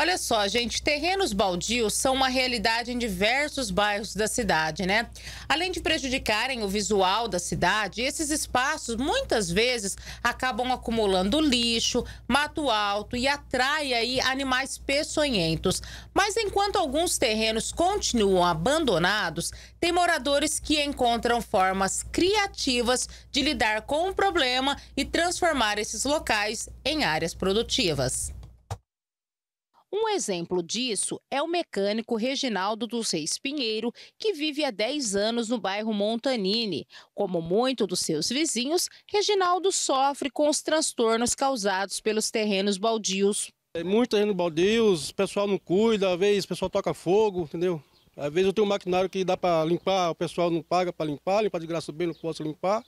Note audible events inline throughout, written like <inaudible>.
Olha só, gente, terrenos baldios são uma realidade em diversos bairros da cidade, né? Além de prejudicarem o visual da cidade, esses espaços muitas vezes acabam acumulando lixo, mato alto e atraem aí animais peçonhentos. Mas enquanto alguns terrenos continuam abandonados, tem moradores que encontram formas criativas de lidar com o problema e transformar esses locais em áreas produtivas. Um exemplo disso é o mecânico Reginaldo dos Reis Pinheiro, que vive há 10 anos no bairro Montanini. Como muitos dos seus vizinhos, Reginaldo sofre com os transtornos causados pelos terrenos baldios. É muito terreno baldio, o pessoal não cuida, às vezes o pessoal toca fogo, entendeu? Às vezes eu tenho um maquinário que dá para limpar, o pessoal não paga para limpar, limpar de graça bem, não posso limpar.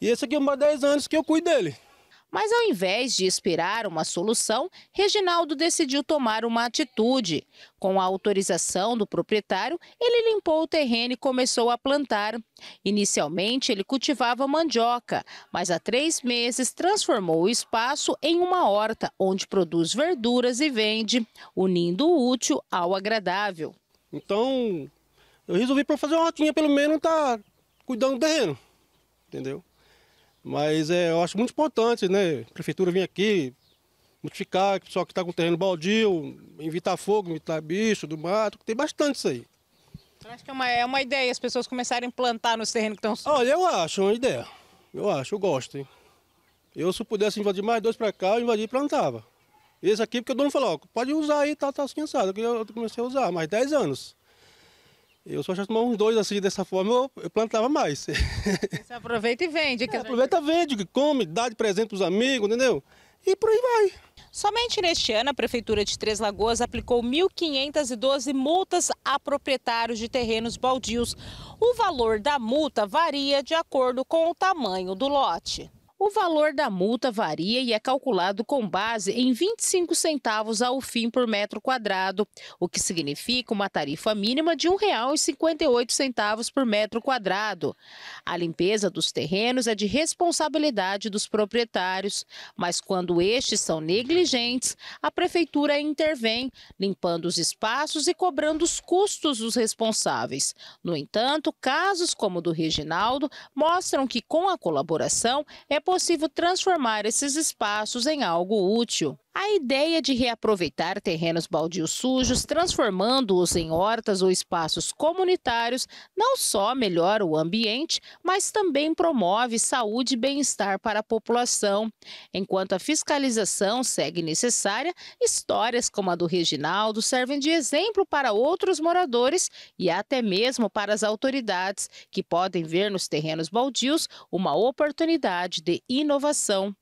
E esse aqui é mais 10 anos que eu cuido dele. Mas ao invés de esperar uma solução, Reginaldo decidiu tomar uma atitude. Com a autorização do proprietário, ele limpou o terreno e começou a plantar. Inicialmente, ele cultivava mandioca, mas há três meses transformou o espaço em uma horta, onde produz verduras e vende, unindo o útil ao agradável. Então, eu resolvi para fazer uma hortinha, pelo menos tá cuidando do terreno, entendeu? Mas é, eu acho muito importante, né? A prefeitura vir aqui, notificar o pessoal que está com terreno baldio, evitar fogo, evitar bicho do mato, tem bastante isso aí. Eu acho que é uma, é uma ideia as pessoas começarem a plantar nos terrenos que estão... Olha, eu acho uma ideia. Eu acho, eu gosto. Hein? Eu se pudesse invadir mais dois para cá, eu invadia e plantava. Esse aqui, porque o dono falou, ó, pode usar aí, tá, tá, cansado, assim, que eu comecei a usar, mais 10 anos. Eu só já tomar uns dois assim, dessa forma, eu, eu plantava mais. <laughs> Você aproveita e vende. É, né? aproveita, vende, come, dá de presente para os amigos, entendeu? E por aí vai. Somente neste ano, a Prefeitura de Três Lagoas aplicou 1.512 multas a proprietários de terrenos baldios. O valor da multa varia de acordo com o tamanho do lote. O valor da multa varia e é calculado com base em 25 centavos ao fim por metro quadrado, o que significa uma tarifa mínima de R$ 1,58 por metro quadrado. A limpeza dos terrenos é de responsabilidade dos proprietários, mas quando estes são negligentes, a prefeitura intervém, limpando os espaços e cobrando os custos dos responsáveis. No entanto, casos como o do Reginaldo mostram que com a colaboração é possível transformar esses espaços em algo útil. A ideia de reaproveitar terrenos baldios sujos, transformando-os em hortas ou espaços comunitários, não só melhora o ambiente, mas também promove saúde e bem-estar para a população. Enquanto a fiscalização segue necessária, histórias como a do Reginaldo servem de exemplo para outros moradores e até mesmo para as autoridades, que podem ver nos terrenos baldios uma oportunidade de inovação.